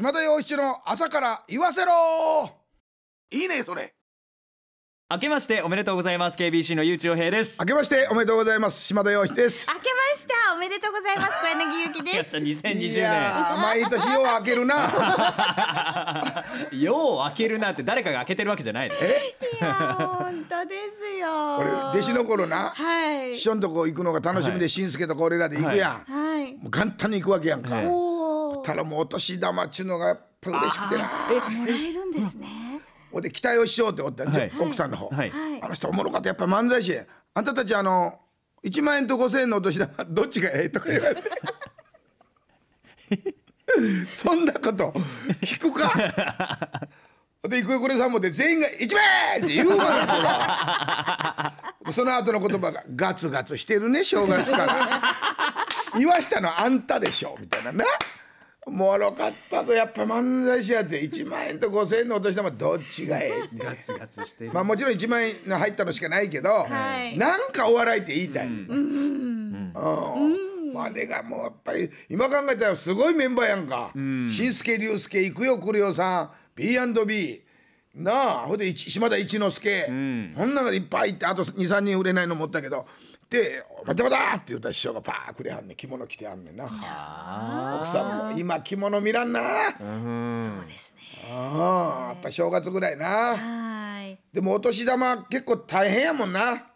島田洋一の朝から言わせろいいねそれ明けましておめでとうございます KBC のゆうちへいです明けましておめでとうございます島田洋一です明けましておめでとうございます小柳ゆうきですい2020や毎年よう開けるなよう開けるなって誰かが開けてるわけじゃないえいや本当ですよ俺弟子の頃なはい師匠のとこ行くのが楽しみでしんすけとか俺らで行くやんはいもう簡単に行くわけやんかおからもうお年玉っちゅうのがやっぱ嬉しくてなもらえるんですね、ほ、で期待をしようっておったんで奥さんの方、はい、あの人おもろかったやっぱ漫才師あんたたちあの1万円と5,000円のお年玉どっちがええとか言われてそんなこと聞くかで、いくいくれさんもで全員が一円!」って言うから、その後の言葉がガツガツしてるね、正月から。言わしたのあんたでしょみたいなね。もろかったとやっぱ漫才師やって1万円と5,000円のお年玉どっちがええガツガツしてまあもちろん1万円の入ったのしかないけど、はい、なんかお笑いって言いたい、うんうんあ、あれがもうやっぱり今考えたらすごいメンバーやんか紳助竜介育代くるよさん B&B なあほんで島田一之輔、うん、ほん中でいっぱいってあと23人売れないの持ったけどで「まてまた!」って言った師匠がパーくれはんね着物着てはんねんな奥さんも今着物見らんなそうですねあやっぱ正月ぐらいなでもお年玉結構大変やもんな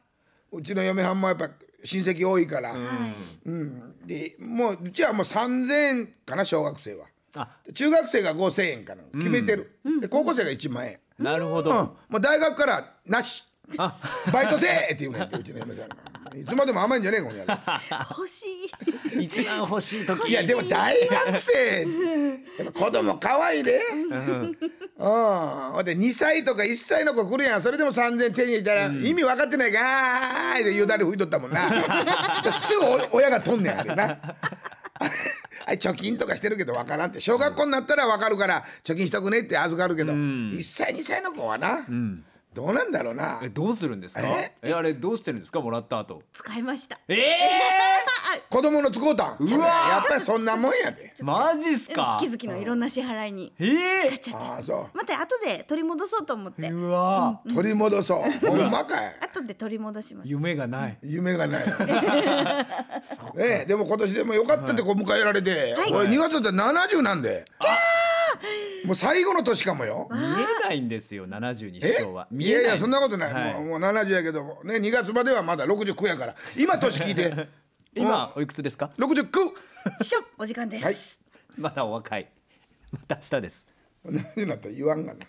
うちの嫁はんもやっぱ親戚多いから、うん、うん、でもううちはもう3,000円かな小学生は中学生が5,000円かな決めてる、うん、で高校生が1万円なるほど、うん、もう大学からなしバイトせえって言うねんうちの嫁さんいつまでも甘いんじゃねえこの野郎欲しい一番欲しい時いやでも大学生でも子供可愛いでうんほ、うんで2歳とか1歳の子来るやんそれでも3,000手に入れたら、うん、意味分かってないかーってよだれ拭いとったもんな すぐ親がとんねんあれなは い、貯金とかしてるけど分からんって小学校になったら分かるから貯金しとくねって預かるけど、うん、1歳2歳の子はな、うん、どうなんだろうなえどうするんですかえあれどうしてるんですかもらった後使いましたええー子供の都合だうわやっぱりそんなもんやでマジっすか月々のいろんな支払いに使っちゃった、えー、また後で取り戻そうと思ってうわ、取り戻そうほんまかい後で取り戻します夢がない夢がないね でも今年でもよかったってこう迎えられて、はい、俺2月だった70なんでもう最後の年かもよ。見えないんですよ、七十に師匠は。いやいそんなことない、もう、もう七十やけど、ね、二月まではまだ六十九やから、今年聞いて。今おいくつですか六十九。しょお時間です、はい、まだお若いまた明日です何だった言わんがな